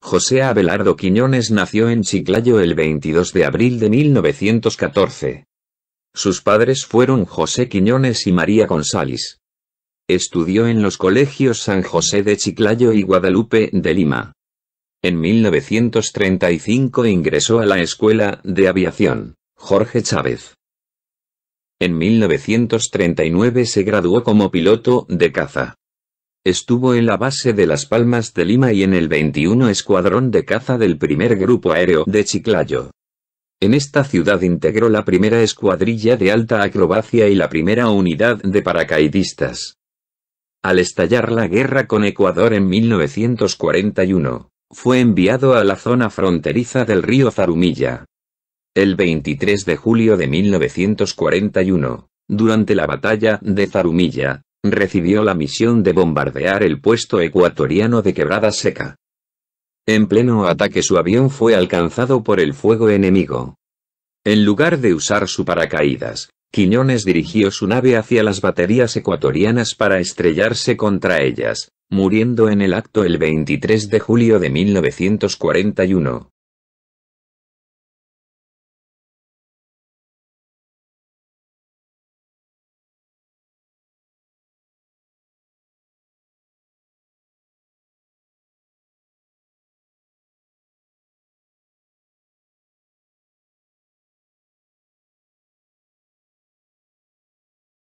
José Abelardo Quiñones nació en Chiclayo el 22 de abril de 1914. Sus padres fueron José Quiñones y María González. Estudió en los colegios San José de Chiclayo y Guadalupe de Lima. En 1935 ingresó a la Escuela de Aviación, Jorge Chávez. En 1939 se graduó como piloto de caza. Estuvo en la base de Las Palmas de Lima y en el 21 Escuadrón de Caza del primer Grupo Aéreo de Chiclayo. En esta ciudad integró la primera escuadrilla de alta acrobacia y la primera unidad de paracaidistas. Al estallar la guerra con Ecuador en 1941, fue enviado a la zona fronteriza del río Zarumilla. El 23 de julio de 1941, durante la batalla de Zarumilla, recibió la misión de bombardear el puesto ecuatoriano de Quebrada Seca. En pleno ataque su avión fue alcanzado por el fuego enemigo. En lugar de usar su paracaídas, Quiñones dirigió su nave hacia las baterías ecuatorianas para estrellarse contra ellas, muriendo en el acto el 23 de julio de 1941.